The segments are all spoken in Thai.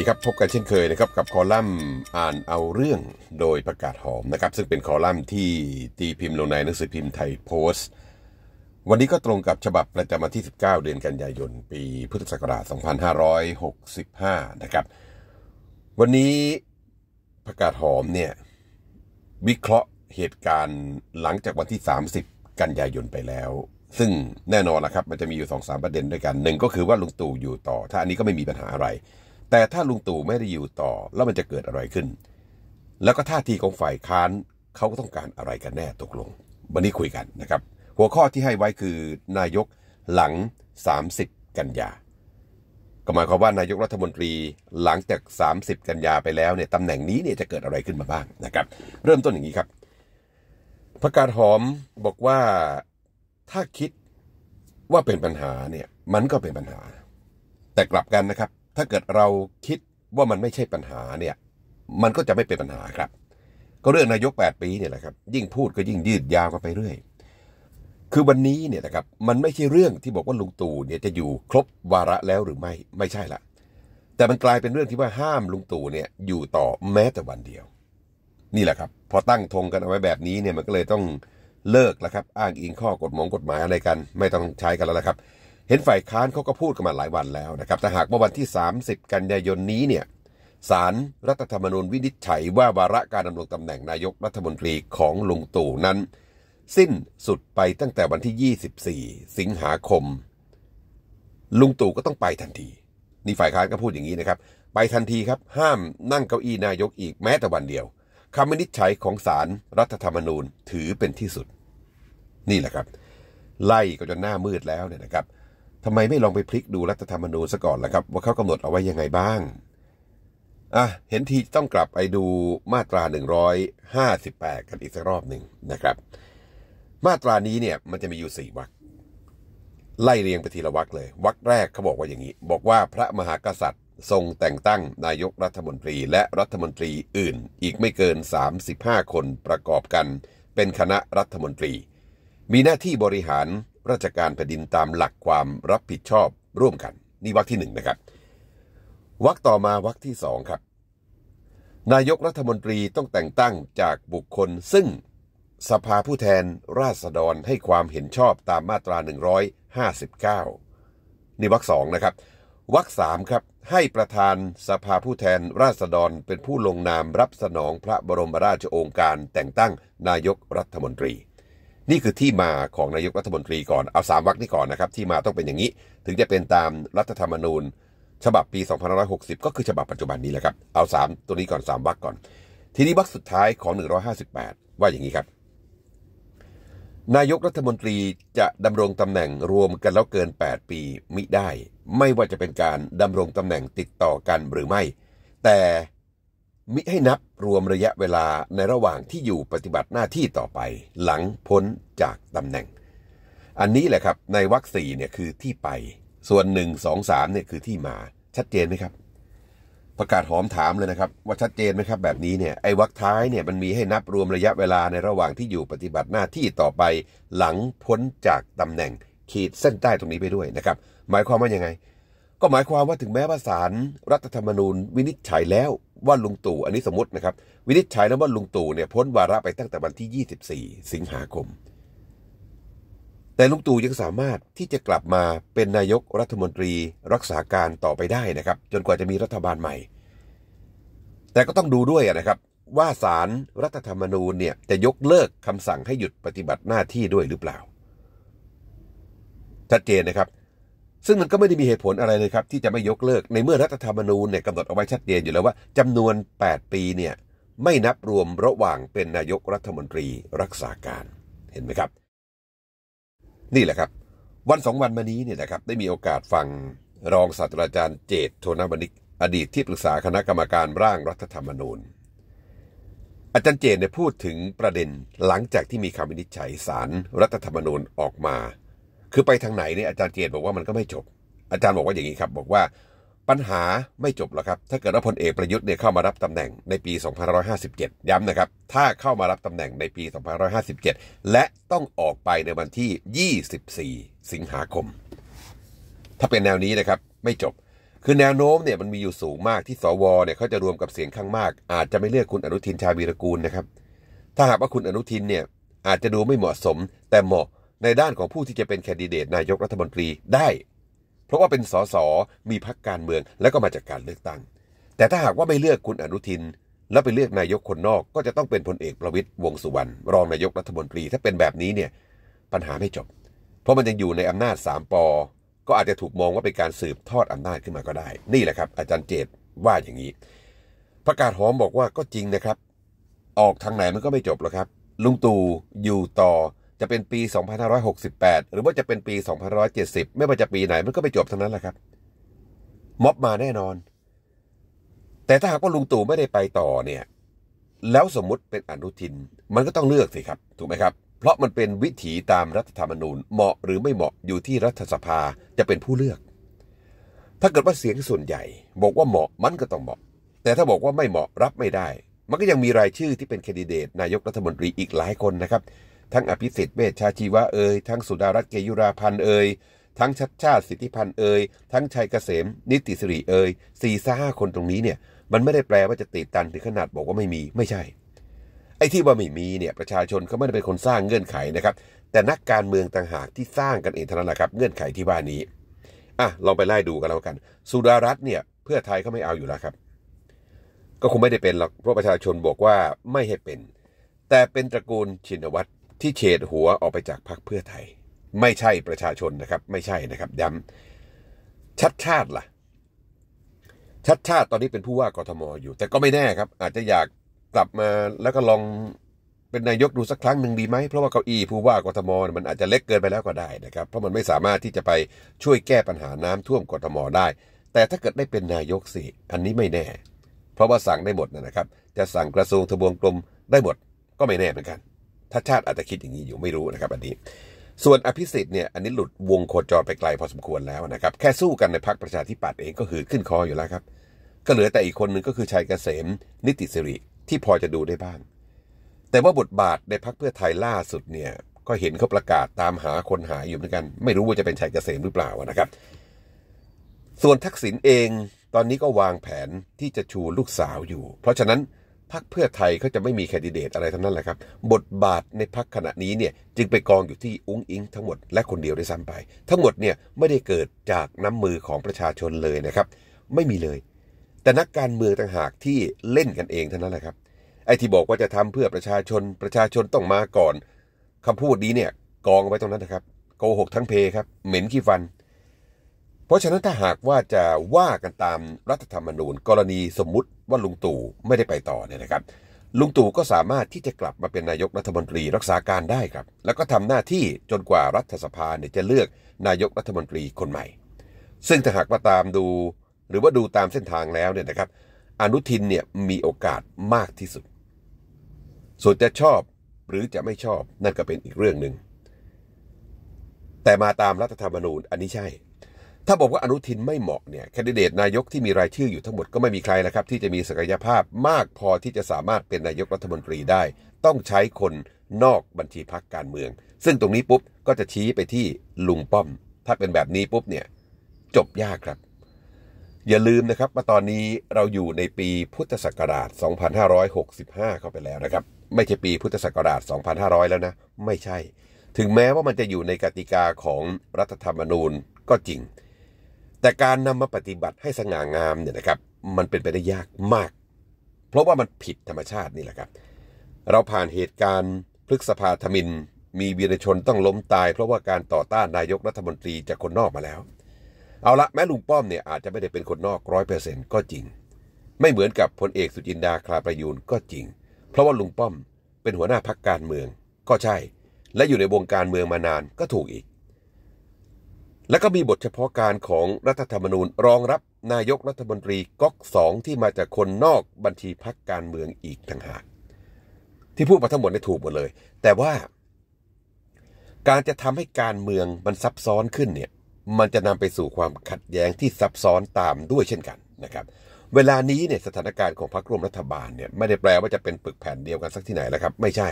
ดีครับ พบกันเช่นเคยนะครับ กับคอลัมน์อ่านเอาเรื่องโดยประกาศหอมนะครับ ซึ่งเป็นคอลัมน์ที่ตีพิมพ์ลงในหนังสือพิมพ์ไทยโพสต์ วันนี้ก็ตรงกับฉบับประจำวันที่ 19 เดือนกันยายน ปี พุทธศักราช2565 นะครับ วันนี้ประกาศหอมเนี่ย วิเคราะห์เหตุการณ์หลังจากวันที่ 30 กันยายนไปแล้ว ซึ่งแน่นอนนะครับมันจะมีอยู่2อสประเด็นด้วยกันหนึ่งก็คือว่าลุงตู่อยู่ต่อ ถ้าอันนี้ก็ไม่มีปัญหาอะไรแต่ถ้าลุงตู่ไม่ได้อยู่ต่อ แล้วมันจะเกิดอะไรขึ้น แล้วก็ท่าทีของฝ่ายค้านเขาก็ต้องการอะไรกันแน่ตกลง วันนี้คุยกันนะครับ หัวข้อที่ให้ไว้คือนายกหลัง 30 กันยา ก็หมายความว่านายกรัฐมนตรีหลังจาก 30 กันยาไปแล้วเนี่ยตำแหน่งนี้เนี่ยจะเกิดอะไรขึ้นมาบ้างนะครับ เริ่มต้นอย่างนี้ครับพระการหอมบอกว่าถ้าคิดว่าเป็นปัญหาเนี่ยมันก็เป็นปัญหา แต่กลับกันนะครับถ้าเกิดเราคิดว่ามันไม่ใช่ปัญหาเนี่ย มันก็จะไม่เป็นปัญหาครับ ก็เรื่องนายก 8 ปีเนี่ยแหละครับ ยิ่งพูดก็ยิ่งยืดยาวกันไปเรื่อย คือวันนี้เนี่ยนะครับ มันไม่ใช่เรื่องที่บอกว่าลุงตู่เนี่ยจะอยู่ครบวาระแล้วหรือไม่ ไม่ใช่ละแต่มันกลายเป็นเรื่องที่ว่าห้ามลุงตู่เนี่ยอยู่ต่อแม้แต่วันเดียว นี่แหละครับ พอตั้งธงกันเอาไว้แบบนี้เนี่ย มันก็เลยต้องเลิกแล้วครับ อ้างอิงข้อกฎหมงกฎหมายอะไรกัน ไม่ต้องใช้กันแล้วละครับเห็นฝ่ายค้านเขาก็พูดกันมาหลายวันแล้วนะครับแต่หากว่าวันที่ 30 กันยายนนี้เนี่ยสารรัฐธรรมนูญวินิจฉัยว่าวาระการดำรงตำแหน่งนายกรัฐมนตรีของลุงตู่นั้น สิ้นสุดไปตั้งแต่วันที่ 24 สิงหาคม ลุงตู่ก็ต้องไปทันที นี่ฝ่ายค้านก็พูดอย่างนี้นะครับ ไปทันทีครับ ห้ามนั่งเก้าอี้นายกอีกแม้แต่วันเดียวคำวินิจฉัยของสารรัฐธรรมนูญถือเป็นที่สุด นี่แหละครับ ไล่ก็จนหน้ามืดแล้วเนี่ยนะครับทำไมไม่ลองไปพลิกดูรัฐธรรมนูญซะก่อนล่ะครับว่าเขากำหนดเอาไว้ยังไงบ้างอ่ะเห็นทีต้องกลับไปดูมาตรา 158 กันอีกสักรอบหนึ่งนะครับ มาตรานี้เนี่ยมันจะมีอยู่สี่วรรคไล่เรียงไปทีละวรรคเลยวรรคแรกเขาบอกว่าอย่างนี้ บอกว่าพระมหากษัตริย์ ทรงแต่งตั้งนายกรัฐมนตรีและรัฐมนตรีอื่น อีกไม่เกิน 35 คนประกอบกัน เป็นคณะรัฐมนตรี มีหน้าที่บริหารราชการแผ่นดินตามหลักความรับผิดชอบร่วมกันนี่วรรคที่หนึ่งนะครับวรรคต่อมาวรรคที่สองครับนายกรัฐมนตรีต้องแต่งตั้งจากบุคคล ซึ่งสภาผู้แทนราษฎรให้ความเห็นชอบตามมาตรา 159นี่วรรคสองนะครับวรรคสามครับให้ประธานสภาผู้แทนราษฎรเป็นผู้ลงนามรับสนองพระบรมราชโองการแต่งตั้งนายกรัฐมนตรีนี่คือที่มาของนายกรัฐมนตรีก่อน เอาสามวรรคนี่ก่อนนะครับ ที่มาต้องเป็นอย่างนี้ ถึงจะเป็นตามรัฐธรรมนูญ ฉบับปี 2560 ก็คือฉบับปัจจุบันนี้แหละครับ เอาสามตัวนี้ก่อนสามวรรคก่อน ทีนี้วรรคสุดท้ายของ 158 ว่าอย่างนี้ครับ นายกรัฐมนตรีจะดำรงตำแหน่งรวมกันแล้วเกิน 8 ปีมิได้ ไม่ว่าจะเป็นการดำรงตำแหน่งติดต่อกันหรือไม่ แต่มิให้นับรวมระยะเวลาในระหว่างที่อยู่ปฏิบัติหน้าที่ต่อไปหลังพ้นจากตำแหน่ง อันนี้แหละครับในวรรคสี่เนี่ยคือที่ไปส่วนหนึ่งสองสามเนี่ยคือที่มาชัดเจนไหมครับ ประกาศหอมถามเลยนะครับ ว่าชัดเจนไหมครับแบบนี้เนี่ยไอ้วรรคท้ายเนี่ยมันมีให้นับรวมระยะเวลาในระหว่างที่อยู่ปฏิบัติหน้าที่ต่อไป หลังพ้นจากตำแหน่ง ขีดเส้นใต้ตรงนี้ไปด้วยนะครับหมายความว่ายังไงก็หมายความว่าถึงแม้ว่าศาลรรัฐธรรมนูญ วินิจฉัยแล้วว่าลุงตู่อันนี้สมมตินะครับ วินิจฉัยแล้วว่าลุงตู่เนี่ยพ้นวาระไปตั้งแต่วันที่ 24 สิงหาคม แต่ลุงตู่ยังสามารถที่จะกลับมาเป็นนายกรัฐมนตรีรักษาการต่อไปได้นะครับ จนกว่าจะมีรัฐบาลใหม่ แต่ก็ต้องดูด้วยนะครับ ว่าศาลรรัฐธรรมนูญเนี่ยจะยกเลิกคำสั่งให้หยุดปฏิบัติหน้าที่ด้วยหรือเปล่าชัดเจนนะครับซึ่งมันก็ไม่ได้มีเหตุผลอะไรเลยครับที่จะไม่ยกเลิกในเมื่อรัฐธรรมนูญเนี่ยกำหนดเอาไว้ชัดเจนอยู่แล้วว่าจำนวน 8 ปีเนี่ยไม่นับรวมระหว่างเป็นนายกรัฐมนตรีรักษาการ เห็นไหมครับ นี่แหละครับ วันสองวันมานี้เนี่ยนะครับได้มีโอกาสฟังรองศาสตราจารย์เจตโทนบันิกอดีตที่ปรึกษาคณะกรรมการร่างรัฐธรรมนูญ อาจารย์เจตเนี่ยพูดถึงประเด็นหลังจากที่มีคำวินิจฉัยสารรัฐธรรมนูญออกมาคือไปทางไหนเนี่ยอาจารย์เจตบอกว่ามันก็ไม่จบ อาจารย์บอกว่าอย่างนี้ครับ บอกว่าปัญหาไม่จบหรอกครับถ้าเกิดว่าพลเอกประยุทธ์เนี่ยเข้ามารับตำแหน่งในปี 2557 ย้ำนะครับถ้าเข้ามารับตำแหน่งในปี 2557 และต้องออกไปในวันที่ 24 สิงหาคม ถ้าเป็นแนวนี้นะครับไม่จบ คือแนวโน้มเนี่ยมันมีอยู่สูงมากที่สวเนี่ยเขาจะรวมกับเสียงข้างมาก อาจจะไม่เลือกคุณอนุทินชาวีรกูลนะครับถ้าหากว่าคุณอนุทินเนี่ยอาจจะดูไม่เหมาะสมแต่เหมาะในด้านของผู้ที่จะเป็นแคนดิเดตนายกรัฐมนตรีได้ เพราะว่าเป็นสสมีพักการเมือง และก็มาจากการเลือกตั้ง แต่ถ้าหากว่าไม่เลือกคุณอนุทิน แล้วไปเลือกนายกคนนอก ก็จะต้องเป็นพลเอกประวิตยวงสุวรรณรองนายกรัฐมนตรี ถ้าเป็นแบบนี้เนี่ยปัญหาไม่จบ เพราะมันยังอยู่ในอำนาจสามปอ ก็อาจจะถูกมองว่าเป็นการสืบทอดอำนาจขึ้นมาก็ได้ นี่แหละครับ อาจารย์เจตว่าอย่างนี้ประกาศหอมบอกว่าก็จริงนะครับ ออกทางไหนมันก็ไม่จบหรอกครับลุงตู่อยู่ต่อจะเป็นปี 2568 หรือว่าจะเป็นปี2570 ไม่ว่าจะปีไหนมันก็ไปจบทั้งนั้นแหละครับม็อบมาแน่นอน แต่ถ้าหากว่าลุงตู่ไม่ได้ไปต่อเนี่ย แล้วสมมุติเป็นอนุทิน มันก็ต้องเลือกสิครับถูกไหมครับ เพราะมันเป็นวิถีตามรัฐธรรมนูญ เหมาะหรือไม่เหมาะอยู่ที่รัฐสภาจะเป็นผู้เลือก ถ้าเกิดว่าเสียงส่วนใหญ่ บอกว่าเหมาะมันก็ต้องเหมาะแต่ถ้าบอกว่าไม่เหมาะรับไม่ได้ มันก็ยังมีรายชื่อที่เป็นแคนดิเดตนายกรัฐมนตรีอีกหลายคนนะครับทั้งอภิสิทธิ์เวชชาชีวะเอ่ยทั้งสุดารัตน์เกยุราพันธ์เอ่ยทั้งชัดชาติสิทธิพันธ์เอ่ยทั้ง ชัยเกษมนิติสิริเอ่ยสี่สห้าคนตรงนี้เนี่ยมันไม่ได้แปลว่าจะติดตันถึงขนาดบอกว่าไม่มีไม่ใช่ ไอ้ที่ว่าไม่มีเนี่ยประชาชนเขาไม่ได้เป็นคนสร้างเงื่อนไขนะครับ แต่นักการเมืองต่างหากที่สร้างกันเองเท่านั้นแหละครับเงื่อนไขที่ว่านี้อ่ะลองไปไล่ดูกันแล้วกัน สุดารัตน์เนี่ยเพื่อไทยเขาไม่เอาอยู่แล้วครับ ก็คงไม่ได้เป็นหรอกเพราะประชาชนบอกว่าไม่ให้เป็น แต่เป็นตระกูลชินวัตรที่เฉดหัวออกไปจากพรรคเพื่อไทย ไม่ใช่ประชาชนนะครับไม่ใช่นะครับย้ำชัดชาติละ่ะ ชัดชาติตอนนี้เป็นผู้ว่ากทมอยู่ แต่ก็ไม่แน่ครับอาจจะอยากกลับมาแล้วก็ลองเป็นนายกดูสักครั้งหนึ่งดีไหมเพราะว่าเก้าอี้ผู้ว่ากทมมันอาจจะเล็กเกินไปแล้วก็ได้นะครับ เพราะมันไม่สามารถที่จะไปช่วยแก้ปัญหาน้ำท่วมกทมได้ แต่ถ้าเกิดได้เป็นนายกสิอันนี้ไม่แน่ เพราะว่าสั่งได้หมดนะครับ จะสั่งกระทรวงทบวงกลมได้หมดก็ไม่แน่เหมือนกันถ้าชาติอาจจะคิดอย่างนี้ อยู่ไม่รู้นะครับ อันนี้ ส่วนอภิสิทธิ์เนี่ยอันนี้หลุดวงโคจรไปไกลพอสมควรแล้วนะครับ แค่สู้กันในพักประชาธิปัตย์เองก็คือขึ้นคออยู่แล้วครับ ก็เหลือแต่อีกคนหนึ่งก็คือชัยเกษม นิติสิริที่พอจะดูได้บ้าง แต่ว่าบทบาทในพักเพื่อไทยล่าสุดเนี่ย ก็เห็นเขาประกาศตามหาคนหายอยู่เหมือนกัน ไม่รู้ว่าจะเป็นชัยเกษมหรือเปล่านะครับ ส่วนทักษิณเอง ตอนนี้ก็วางแผนที่จะชูลูกสาวอยู่ เพราะฉะนั้นพักเพื่อไทยเขาจะไม่มีแคนดิเดตอะไรทั้งนั้นแหละครับบทบาทในพักขณะนี้เนี่ยจึงไปกองอยู่ที่อุ้งอิงทั้งหมด และคนเดียวได้ซ้ำไป ทั้งหมดเนี่ยไม่ได้เกิดจากน้ำมือของประชาชนเลยนะครับไม่มีเลย แต่นักการเมืองต่างหากที่เล่นกันเองเท่านั้นแหละครับ ไอ้ที่บอกว่าจะทำเพื่อประชาชนประชาชนต้องมาก่อน คำพูดนี้เนี่ยกองไว้ตรงนั้นนะครับโกหกทั้งเพครับเหม็นขี้ฟันเพราะฉะนั้นถ้าหากว่าจะว่ากันตามรัฐธรรมนูญกรณีสมมุติว่าลุงตู่ไม่ได้ไปต่อเนี่ยนะครับลุงตู่ก็สามารถที่จะกลับมาเป็นนายกรัฐมนตรีรักษาการได้ครับ แล้วก็ทำหน้าที่จนกว่ารัฐสภาเนี่ยจะเลือกนายกรัฐมนตรีคนใหม่ ซึ่งถ้าหากว่าตามดูหรือว่าดูตามเส้นทางแล้วเนี่ยนะครับอนุทินเนี่ยมีโอกาสมากที่สุด ส่วนจะชอบหรือจะไม่ชอบนั่นก็เป็นอีกเรื่องหนึ่งแต่มาตามรัฐธรรมนูญ อันนี้ใช่ถ้าบอกว่าอนุทินไม่เหมาะเนี่ย แคนดิเดตนายกที่มีรายชื่ออยู่ทั้งหมดก็ไม่มีใครนะครับ ที่จะมีศักยภาพมากพอที่จะสามารถเป็นนายกรัฐมนตรีได้ ต้องใช้คนนอกบัญชีพักการเมือง ซึ่งตรงนี้ปุ๊บก็จะชี้ไปที่ลุงป้อม ถ้าเป็นแบบนี้ปุ๊บเนี่ย จบยากครับ อย่าลืมนะครับ ว่าตอนนี้เราอยู่ในปีพุทธศักราช2565 เข้าไปแล้วนะครับ ไม่ใช่ปีพุทธศักราช2500 แล้วนะ ไม่ใช่ ถึงแม้ว่ามันจะอยู่ในกติกาของรัฐธรรมนูญก็จริงแต่การนำมาปฏิบัติให้สง่างามเนี่ยนะครับมันเป็นไปได้ยากมาก เพราะว่ามันผิดธรรมชาตินี่แหละครับ เราผ่านเหตุการณ์พฤกษภาธมิน มีวีรชนต้องล้มตายเพราะว่าการต่อต้านนายกรัฐมนตรีจากคนนอกมาแล้วเอาละแม้ลุงป้อมเนี่ยอาจจะไม่ได้เป็นคนนอกร้อยเปอร์เซ็นต์ก็จริง ไม่เหมือนกับพลเอกสุจินดาคลาประยูนก็จริง เพราะว่าลุงป้อม เป็นหัวหน้าพักการเมืองก็ใช่ และอยู่ในวงการเมืองมานานก็ถูกอีกและก็มีบทเฉพาะการของรัฐธรรมนูญรองรับนายกรัฐมนตรีก๊กสองที่มาจากคนนอกบัญชีพักการเมืองอีกทัางหากที่พูดมาทั้งหมดได้ถูกหมดเลย แต่ว่าการจะทำให้การเมืองมันซับซ้อนขึ้นเนี่ยมันจะนำไปสู่ความขัดแย้งที่ซับซ้อนตามด้วยเช่นกันนะครับเวลานี้เนี่ยสถานการณ์ของพรรคร่วมรัฐบาลเนี่ยไม่ได้แปลว่าจะเป็นปึกแผ่นเดียวกันสักที่ไหนแล้วครับ ไม่ใช่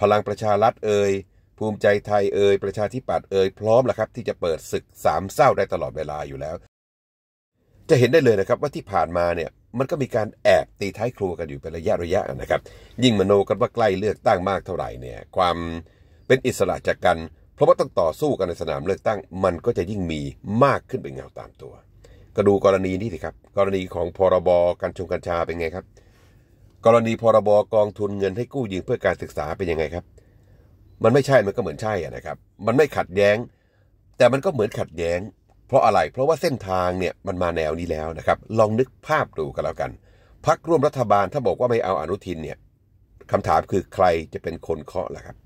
พลังประชารัฐเอ่ยภูมิใจไทยเอ่ยประชาธิปัตย์เอ่ยพร้อมแล้วครับที่จะเปิดศึกสามเศร้าได้ตลอดเวลาอยู่แล้ว จะเห็นได้เลยนะครับว่าที่ผ่านมาเนี่ยมันก็มีการแอบตีท้ายครัวกันอยู่เป็นระยะระยะนะครับ ยิ่งมโนกันว่าใกล้เลือกตั้งมากเท่าไหร่เนี่ยความเป็นอิสระจากกัน เพราะว่าต้องต่อสู้กันในสนามเลือกตั้งมันก็จะยิ่งมีมากขึ้นเป็นเงาตามตัวก็ดูกรณีนี้สิครับกรณีของพรบการชงกัญชาเป็นไงครับ กรณีพรบกองทุนเงินให้กู้ยืมเพื่อการศึกษาเป็นยังไงครับมันไม่ใช่ มันก็เหมือนใช่นะครับ มันไม่ขัดแย้ง แต่มันก็เหมือนขัดแย้ง เพราะอะไร เพราะว่าเส้นทางเนี่ยมันมาแนวนี้แล้วนะครับ ลองนึกภาพดูกันแล้วกัน พักร่วมรัฐบาลถ้าบอกว่าไม่เอาอนุทินเนี่ยคำถามคือใครจะเป็นคนเคาะล่ะครับ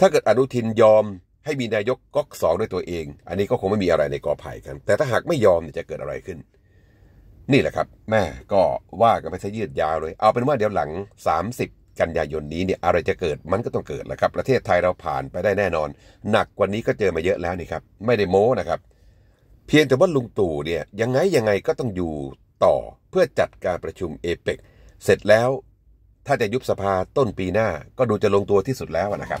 ถ้าเกิดอนุทินยอม ให้มีนายกก๊กสองด้วยตัวเอง อันนี้ก็คงไม่มีอะไรในกอไผ่กัน แต่ถ้าหากไม่ยอมจะเกิดอะไรขึ้น นี่แหละครับ แม่ก็ว่ากันไปซะยืดยาวเลย เอาเป็นว่าเดี๋ยวหลัง 30กันยายนนี้เนี่ยอะไรจะเกิดมันก็ต้องเกิดแหละครับ ประเทศไทยเราผ่านไปได้แน่นอน หนักกว่านี้ก็เจอมาเยอะแล้วนี่ครับไม่ได้โม้นะครับ เพียงแต่ว่าลุงตู่เนี่ยยังไงยังไงก็ต้องอยู่ต่อเพื่อจัดการประชุมเอเปกเสร็จแล้ว ถ้าจะยุบสภาต้นปีหน้า ก็ดูจะลงตัวที่สุดแล้วนะครับ